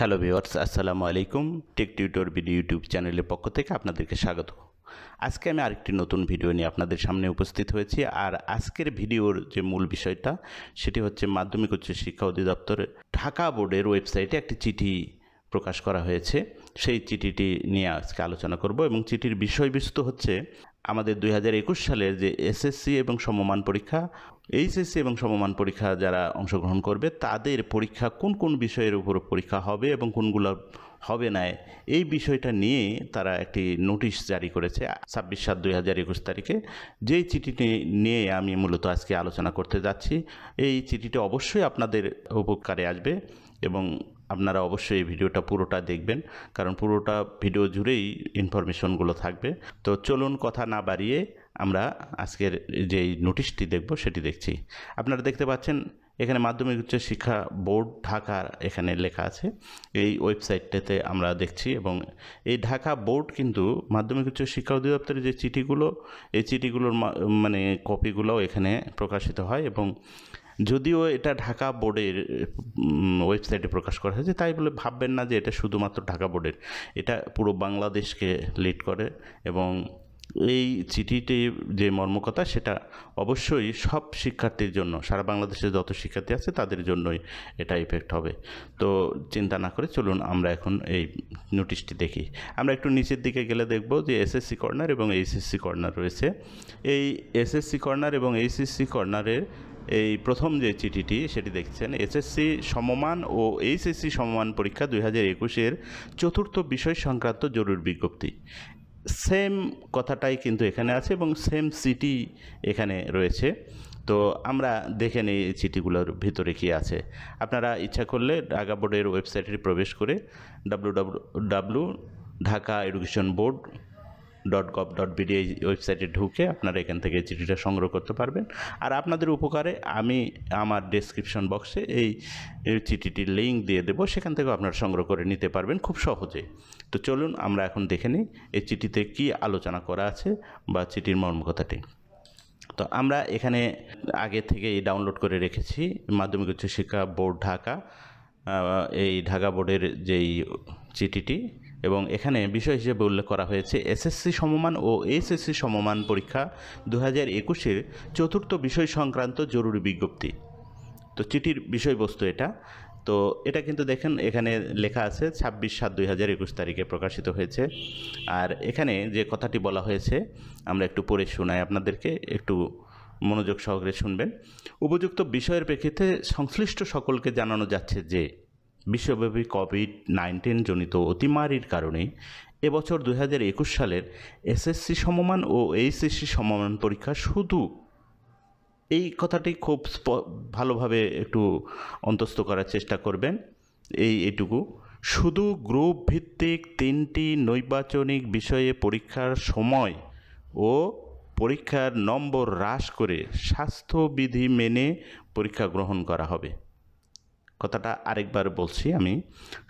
hello viewers আসসালামু আলাইকুম take tutor video YouTube চ্যানেলের পক্ষ থেকে আপনাদেরকে স্বাগত আজকে আমি আরেকটি নতুন ভিডিও নিয়ে আপনাদের সামনে উপস্থিত হয়েছি আর আজকের ভিডিওর যে মূল বিষয়টা সেটি হচ্ছে মাধ্যমিক উচ্চ শিক্ষা অধিদপ্তর ঢাকা বোর্ডের ওয়েবসাইটে একটি চিঠি প্রকাশ করা হয়েছে সেই চিঠিটি নিয়ে আজকে আলোচনা করব এবং চিঠির বিষয়বস্তু হচ্ছে আমাদের দুই সালের যে এসএসসি এবং সমমান পরীক্ষা এইচএসসি এবং সমমান পরীক্ষা যারা অংশগ্রহণ করবে তাদের পরীক্ষা কোন কোন বিষয়ের উপর পরীক্ষা হবে এবং কোনগুলো হবে না এই বিষয়টা নিয়ে তারা একটি নোটিশ জারি করেছে ছাব্বিশ সাত দুই হাজার একুশ তারিখে যেই চিঠিটি নিয়ে আমি মূলত আজকে আলোচনা করতে যাচ্ছি এই চিঠিটি অবশ্যই আপনাদের উপকারে আসবে এবং আপনারা অবশ্যই এই ভিডিওটা পুরোটা দেখবেন কারণ পুরোটা ভিডিও জুড়েই ইনফরমেশনগুলো থাকবে তো চলুন কথা না বাড়িয়ে আমরা আজকের যেই নোটিশটি দেখব সেটি দেখছি আপনারা দেখতে পাচ্ছেন এখানে মাধ্যমিক উচ্চ শিক্ষা বোর্ড ঢাকা এখানে লেখা আছে এই ওয়েবসাইটটাতে আমরা দেখছি এবং এই ঢাকা বোর্ড কিন্তু মাধ্যমিক উচ্চ শিক্ষা অধিদপ্তরের যে চিঠিগুলো এই চিঠিগুলোর মানে কপিগুলোও এখানে প্রকাশিত হয় এবং যদিও এটা ঢাকা বোর্ডের ওয়েবসাইটে প্রকাশ করা হয়েছে তাই বলে ভাববেন না যে এটা শুধুমাত্র ঢাকা বোর্ডের এটা পুরো বাংলাদেশকে লিড করে এবং এই চিঠিতে যে মর্মকথা সেটা অবশ্যই সব শিক্ষার্থীর জন্য সারা বাংলাদেশে যত শিক্ষার্থী আছে তাদের জন্যই এটা ইফেক্ট হবে তো চিন্তা না করে চলুন আমরা এখন এই নোটিশটি দেখি আমরা একটু নিচের দিকে গেলে দেখব যে এসএসসি কর্নার এবং এইচএসসি কর্নার রয়েছে এই এসএসসি কর্নার এবং এইচএসসি কর্নারের এই প্রথম যে চিঠিটি সেটি দেখছেন এসএসসি সমমান ও এইচএসসি সমমান পরীক্ষা দুই হাজার একুশের চতুর্থ বিষয় সংক্রান্ত জরুরি বিজ্ঞপ্তি সেম কথাটাই কিন্তু এখানে আছে এবং সেম সিটি এখানে রয়েছে তো আমরা দেখে নিই এই চিঠিগুলোর ভিতরে কী আছে আপনারা ইচ্ছা করলে ঢাকা বোর্ডের ওয়েবসাইটে প্রবেশ করে W W Dhaka education board dot gov dot BD এই ওয়েবসাইটে ঢুকে আপনারা এখান থেকে চিঠিটা সংগ্রহ করতে পারবেন আর আপনাদের উপকারে আমি আমার ডেসক্রিপশন বক্সে এই চিঠিটির লিঙ্ক দিয়ে দেবো সেখান থেকেও আপনারা সংগ্রহ করে নিতে পারবেন খুব সহজে তো চলুন আমরা এখন দেখে নিই এই চিঠিতে কি আলোচনা করা আছে বা চিঠির মর্মকথাটি তো আমরা এখানে আগে থেকে ডাউনলোড করে রেখেছি মাধ্যমিক উচ্চশিক্ষা বোর্ড ঢাকা এই ঢাকা বোর্ডের যেই চিঠিটি এবং এখানে বিষয় হিসেবে উল্লেখ করা হয়েছে এসএসসি সমমান ও এসএসসি সমমান পরীক্ষা দু হাজার একুশের চতুর্থ বিষয় সংক্রান্ত জরুরি বিজ্ঞপ্তি তো চিঠির বিষয়বস্তু এটা তো এটা কিন্তু দেখেন এখানে লেখা আছে ছাব্বিশ সাত দুই হাজার একুশ তারিখে প্রকাশিত হয়েছে আর এখানে যে কথাটি বলা হয়েছে আমরা একটু পড়ে শোনাই আপনাদেরকে একটু মনোযোগ সহকারে শুনবেন উপযুক্ত বিষয়ের প্রেক্ষিতে সংশ্লিষ্ট সকলকে জানানো যাচ্ছে যে বিশ্বব্যাপী কোভিড নাইন্টিন জনিত অতিমারির কারণে এবছর দু হাজার একুশ সালের এসএসসি সমমান ও এইচএসসি সমমান পরীক্ষা শুধু এই কথাটি খুব ভালোভাবে একটু অন্তস্থ করার চেষ্টা করবেন এই এটুকু শুধু গ্রুপ ভিত্তিক তিনটি নৈবাচনিক বিষয়ে পরীক্ষার সময় ও পরীক্ষার নম্বর হ্রাস করে স্বাস্থ্যবিধি মেনে পরীক্ষা গ্রহণ করা হবে কথাটা আরেকবার বলছি আমি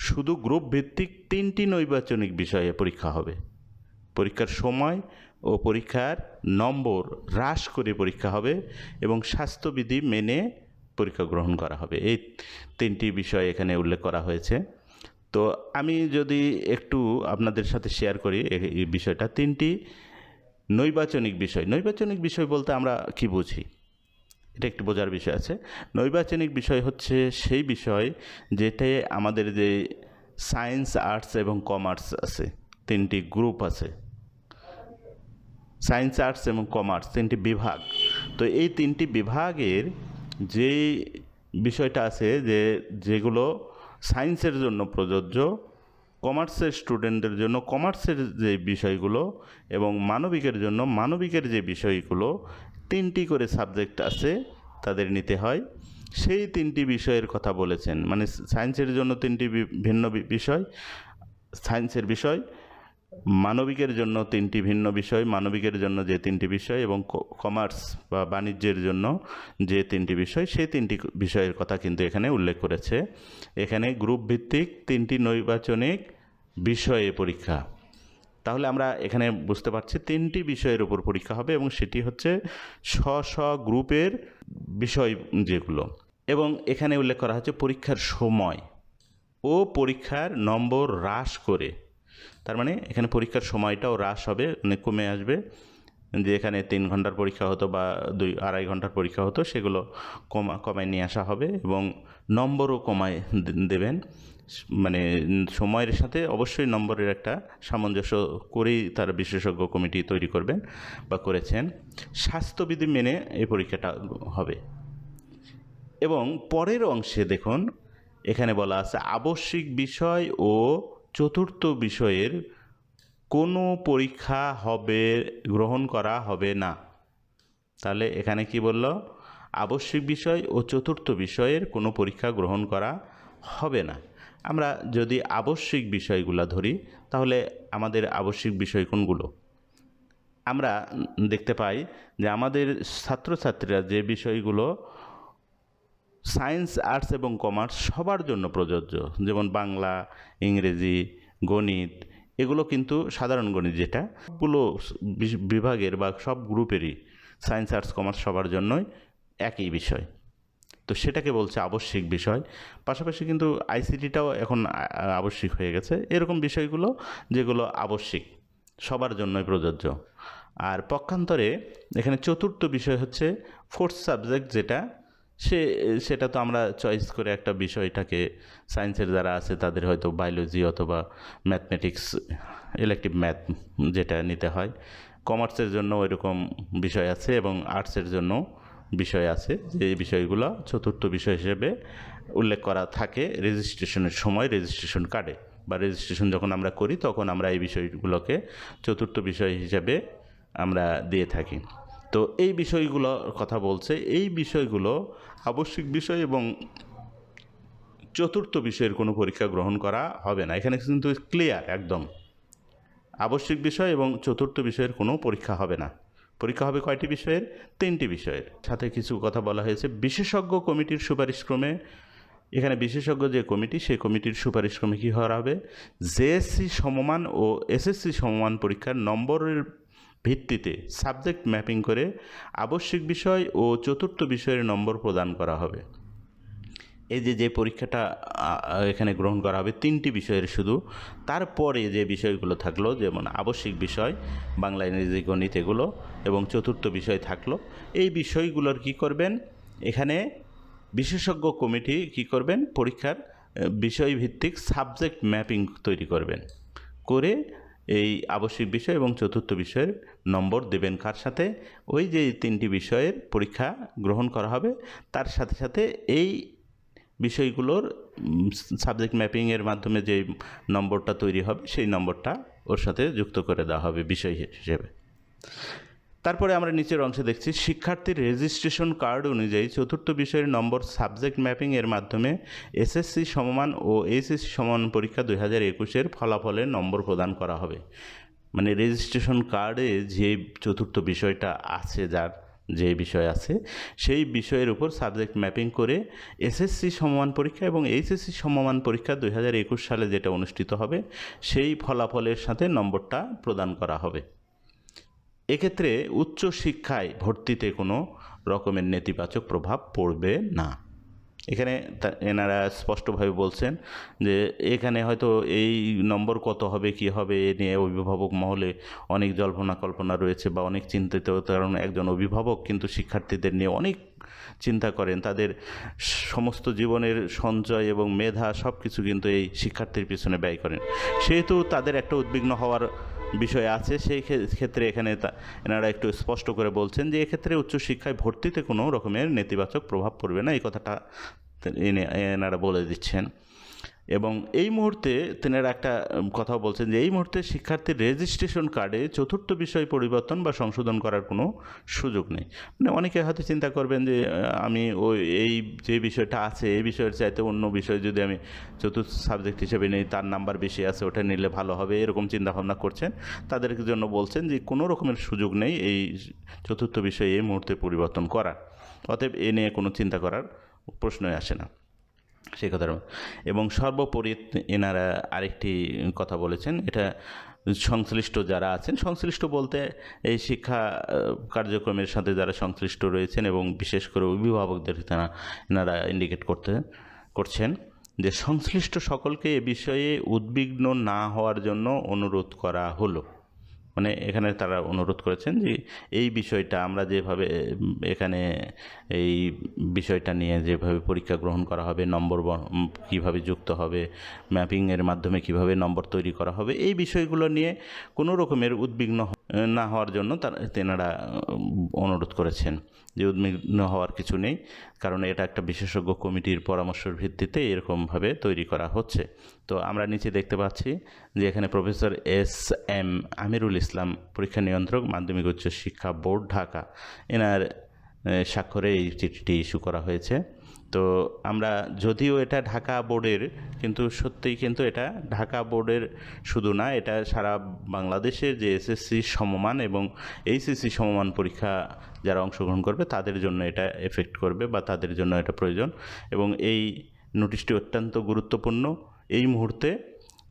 শুধু গ্রুপ ভিত্তিক তিনটি নৈবাচনিক বিষয়ে পরীক্ষা হবে পরীক্ষার সময় ও পরীক্ষার নম্বর হ্রাস করে পরীক্ষা হবে এবং স্বাস্থ্যবিধি মেনে পরীক্ষা গ্রহণ করা হবে এই তিনটি বিষয় এখানে উল্লেখ করা হয়েছে তো আমি যদি একটু আপনাদের সাথে শেয়ার করি এই বিষয়টা তিনটি নৈবাচনিক বিষয় নৈবাচনিক বিষয় বলতে আমরা কি বুঝি এটা একটু বোঝার বিষয় আছে নৈবাচনিক বিষয় হচ্ছে সেই বিষয় যেটাই আমাদের যে সায়েন্স আর্টস এবং কমার্স আছে তিনটি গ্রুপ আছে সায়েন্স আর্টস এবং কমার্স তিনটি বিভাগ তো এই তিনটি বিভাগের যে বিষয়টা আছে যে যেগুলো সায়েন্সের জন্য প্রযোজ্য কমার্সের স্টুডেন্টদের জন্য কমার্সের যে বিষয়গুলো এবং মানবিকের জন্য মানবিকের যে বিষয়গুলো তিনটি করে সাবজেক্ট আছে তাদের নিতে হয় সেই তিনটি বিষয়ের কথা বলেছেন মানে সায়েন্সের জন্য তিনটি ভিন্ন বিষয় সায়েন্সের বিষয় মানবিকের জন্য তিনটি ভিন্ন বিষয় মানবিকের জন্য যে তিনটি বিষয় এবং কমার্স বা বাণিজ্যের জন্য যে তিনটি বিষয় সেই তিনটি বিষয়ের কথা কিন্তু এখানে উল্লেখ করেছে এখানে গ্রুপ ভিত্তিক তিনটি নৈবাচনিক বিষয়ে পরীক্ষা তাহলে আমরা এখানে বুঝতে পারছি তিনটি বিষয়ের উপর পরীক্ষা হবে এবং সেটি হচ্ছে স্ব স্ব গ্রুপের বিষয় যেগুলো এবং এখানে উল্লেখ করা হচ্ছে পরীক্ষার সময় ও পরীক্ষার নম্বর হ্রাস করে তার মানে এখানে পরীক্ষার সময়টাও হ্রাস হবে অনেক মানে কমে আসবে যে এখানে তিন ঘন্টার পরীক্ষা হতো বা দুই আড়াই ঘন্টার পরীক্ষা হতো সেগুলো কমা কমায় নিয়ে আসা হবে এবং নম্বরও কমায় দেবেন মানে সময়ের সাথে অবশ্যই নম্বরের একটা সামঞ্জস্য করেই তারা বিশেষজ্ঞ কমিটি তৈরি করবেন বা করেছেন স্বাস্থ্যবিধি মেনে এই পরীক্ষাটা হবে এবং পরের অংশে দেখুন এখানে বলা আছে আবশ্যিক বিষয় ও চতুর্থ বিষয়ের কোনো পরীক্ষা হবে গ্রহণ করা হবে না তাহলে এখানে কি বলল আবশ্যিক বিষয় ও চতুর্থ বিষয়ের কোনো পরীক্ষা গ্রহণ করা হবে না আমরা যদি আবশ্যিক বিষয়গুলো ধরি তাহলে আমাদের আবশ্যিক বিষয় কোনগুলো আমরা দেখতে পাই যে আমাদের ছাত্রছাত্রীরা যে বিষয়গুলো সায়েন্স আর্টস এবং কমার্স সবার জন্য প্রযোজ্য যেমন বাংলা ইংরেজি গণিত এগুলো কিন্তু সাধারণ গণিত যেটা পুরো বিভাগের বা সব গ্রুপেরই সায়েন্স আর্টস কমার্স সবার জন্যই একই বিষয় তো সেটাকে বলছে আবশ্যিক বিষয় পাশাপাশি কিন্তু আইসিটিটাও এখন আবশ্যিক হয়ে গেছে এরকম বিষয়গুলো যেগুলো আবশ্যিক সবার জন্যই প্রযোজ্য আর পক্ষান্তরে এখানে চতুর্থ বিষয় হচ্ছে ফোর্থ সাবজেক্ট যেটা সে সেটা তো আমরা চয়েস করে একটা বিষয়টাকে সায়েন্সের যারা আছে তাদের হয়তো বায়োলজি অথবা ম্যাথমেটিক্স ইলেকটিভ ম্যাথ যেটা নিতে হয় কমার্সের জন্য ওইরকম বিষয় আছে এবং আর্টসের জন্য বিষয় আছে যে বিষয়গুলো চতুর্থ বিষয় হিসেবে উল্লেখ করা থাকে রেজিস্ট্রেশনের সময় রেজিস্ট্রেশন কার্ডে বা রেজিস্ট্রেশন যখন আমরা করি তখন আমরা এই বিষয়গুলোকে চতুর্থ বিষয় হিসেবে আমরা দিয়ে থাকি তো এই বিষয়গুলো কথা বলছে এই বিষয়গুলো আবশ্যিক বিষয় এবং চতুর্থ বিষয়ের কোনো পরীক্ষা গ্রহণ করা হবে না এখানে কিন্তু ক্লিয়ার একদম আবশ্যিক বিষয় এবং চতুর্থ বিষয়ের কোনো পরীক্ষা হবে না পরীক্ষা হবে কয়টি বিষয়ের তিনটি বিষয়ের সাথে কিছু কথা বলা হয়েছে বিশেষজ্ঞ কমিটির সুপারিশক্রমে এখানে বিশেষজ্ঞ যে কমিটি সেই কমিটির সুপারিশক্রমে কী হওয়া হবে জেএসসি সমমান ও এসএসসি সমমান পরীক্ষার নম্বরের ভিত্তিতে সাবজেক্ট ম্যাপিং করে আবশ্যিক বিষয় ও চতুর্থ বিষয়ের নম্বর প্রদান করা হবে এই যে যে পরীক্ষাটা এখানে গ্রহণ করা হবে তিনটি বিষয়ের শুধু তারপরে যে বিষয়গুলো থাকলো যেমন আবশ্যিক বিষয় বাংলা ইংরেজি গণিত এগুলো এবং চতুর্থ বিষয় থাকলো এই বিষয়গুলোর কি করবেন এখানে বিশেষজ্ঞ কমিটি কি করবেন পরীক্ষার বিষয়ভিত্তিক সাবজেক্ট ম্যাপিং তৈরি করবেন করে এই আবশ্যিক বিষয় এবং চতুর্থ বিষয়ের নম্বর দেবেন কার সাথে ওই যে তিনটি বিষয়ের পরীক্ষা গ্রহণ করা হবে তার সাথে সাথে এই বিষয়গুলোর সাবজেক্ট ম্যাপিংয়ের মাধ্যমে যে নম্বরটা তৈরি হবে সেই নম্বরটা ওর সাথে যুক্ত করে দেওয়া হবে বিষয় হিসেবে তারপরে আমরা নিচের অংশে দেখছি শিক্ষার্থীর রেজিস্ট্রেশন কার্ড অনুযায়ী চতুর্থ বিষয়ের নম্বর সাবজেক্ট ম্যাপিং এর মাধ্যমে এসএসসি সমমান ও এসএসসি সমমান পরীক্ষা দুই হাজার একুশের ফলাফলে নম্বর প্রদান করা হবে মানে রেজিস্ট্রেশন কার্ডে যে চতুর্থ বিষয়টা আছে যার যে বিষয় আছে সেই বিষয়ের উপর সাবজেক্ট ম্যাপিং করে এসএসসি সমমান পরীক্ষা এবং এইচএসসি সমমান পরীক্ষা দুই সালে যেটা অনুষ্ঠিত হবে সেই ফলাফলের সাথে নম্বরটা প্রদান করা হবে এক্ষেত্রে উচ্চ শিক্ষায় ভর্তিতে কোনো রকমের নেতিবাচক প্রভাব পড়বে না এখানে এনারা স্পষ্টভাবে বলছেন যে এখানে হয়তো এই নম্বর কত হবে কি হবে এ নিয়ে অভিভাবক মহলে অনেক জল্পনা কল্পনা রয়েছে বা অনেক চিন্তিত কারণ একজন অভিভাবক কিন্তু শিক্ষার্থীদের নিয়ে অনেক চিন্তা করেন তাদের সমস্ত জীবনের সঞ্চয় এবং মেধা সব কিছু কিন্তু এই শিক্ষার্থীর পিছনে ব্যয় করেন সেহেতু তাদের একটা উদ্বিগ্ন হওয়ার বিষয় আছে সেই ক্ষেত্রে এখানে এনারা একটু স্পষ্ট করে বলছেন যে এক্ষেত্রে উচ্চশিক্ষায় ভর্তিতে কোনো রকমের নেতিবাচক প্রভাব পড়বে না এই কথাটা এনারা বলে দিচ্ছেন এবং এই মুহূর্তে তেনারা একটা কথা বলছেন যে এই মুহূর্তে শিক্ষার্থীর রেজিস্ট্রেশন কার্ডে চতুর্থ বিষয় পরিবর্তন বা সংশোধন করার কোনো সুযোগ নেই মানে অনেকে হয়তো চিন্তা করবেন যে আমি ওই এই যে বিষয়টা আছে এই বিষয়ের চাইতে অন্য বিষয় যদি আমি চতুর্থ সাবজেক্ট হিসেবে নিই তার নাম্বার বেশি আছে ওটা নিলে ভালো হবে এরকম চিন্তাভাবনা করছেন তাদের জন্য বলছেন যে কোনো রকমের সুযোগ নেই এই চতুর্থ বিষয়ে এই মুহূর্তে পরিবর্তন করার অতএব এ নিয়ে কোনো চিন্তা করার প্রশ্নই আসে না সে কথা এবং সর্বোপরি এনারা আরেকটি কথা বলেছেন এটা সংশ্লিষ্ট যারা আছেন সংশ্লিষ্ট বলতে এই শিক্ষা কার্যক্রমের সাথে যারা সংশ্লিষ্ট রয়েছেন এবং বিশেষ করে অভিভাবকদের তারা এনারা ইন্ডিকেট করতে করছেন যে সংশ্লিষ্ট সকলকে এ বিষয়ে উদ্বিগ্ন না হওয়ার জন্য অনুরোধ করা হলো মানে এখানে তারা অনুরোধ করেছেন যে এই বিষয়টা আমরা যেভাবে এখানে এই বিষয়টা নিয়ে যেভাবে পরীক্ষা গ্রহণ করা হবে নম্বর কিভাবে যুক্ত হবে ম্যাপিংয়ের মাধ্যমে কিভাবে নম্বর তৈরি করা হবে এই বিষয়গুলো নিয়ে কোনো রকমের উদ্বিগ্ন না হওয়ার জন্য তারা তেনারা অনুরোধ করেছেন যে উদ্বিগ্ন হওয়ার কিছু নেই কারণ এটা একটা বিশেষজ্ঞ কমিটির পরামর্শের ভিত্তিতে এরকমভাবে তৈরি করা হচ্ছে তো আমরা নিচে দেখতে পাচ্ছি যে এখানে professor S M Amirul Islam পরীক্ষা নিয়ন্ত্রক মাধ্যমিক উচ্চ শিক্ষা বোর্ড ঢাকা এনার স্বাক্ষরে এই চিঠিটি ইস্যু করা হয়েছে তো আমরা যদিও এটা ঢাকা বোর্ডের কিন্তু সত্যিই কিন্তু এটা ঢাকা বোর্ডের শুধু না এটা সারা বাংলাদেশের যে এসএসসি সমমান এবং এইচএসসি সমমান পরীক্ষা যারা অংশগ্রহণ করবে তাদের জন্য এটা এফেক্ট করবে বা তাদের জন্য এটা প্রয়োজন এবং এই নোটিশটি অত্যন্ত গুরুত্বপূর্ণ এই মুহূর্তে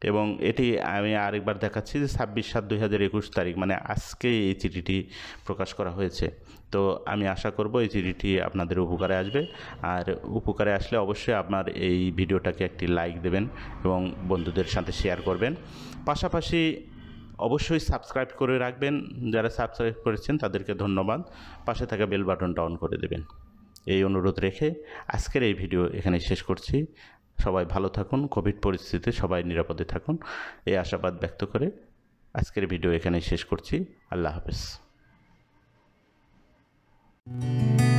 এবং এটি আমি আরেকবার দেখাচ্ছি যে ছাব্বিশ সাত দুই হাজার একুশ তারিখ মানে আজকে এই চিঠিটি প্রকাশ করা হয়েছে তো আমি আশা করব এই চিঠিটি আপনাদের উপকারে আসবে আর উপকারে আসলে অবশ্যই আপনার এই ভিডিওটাকে একটি লাইক দেবেন এবং বন্ধুদের সাথে শেয়ার করবেন পাশাপাশি অবশ্যই সাবস্ক্রাইব করে রাখবেন যারা সাবস্ক্রাইব করেছেন তাদেরকে ধন্যবাদ পাশে থাকা বেল বাটনটা অন করে দেবেন এই অনুরোধ রেখে আজকের এই ভিডিও এখানে শেষ করছি সবাই ভালো থাকুন কোভিড পরিস্থিতিতে সবাই নিরাপদে থাকুন এই আশাবাদ ব্যক্ত করে আজকের ভিডিও এখানেই শেষ করছি আল্লাহ হাফেজ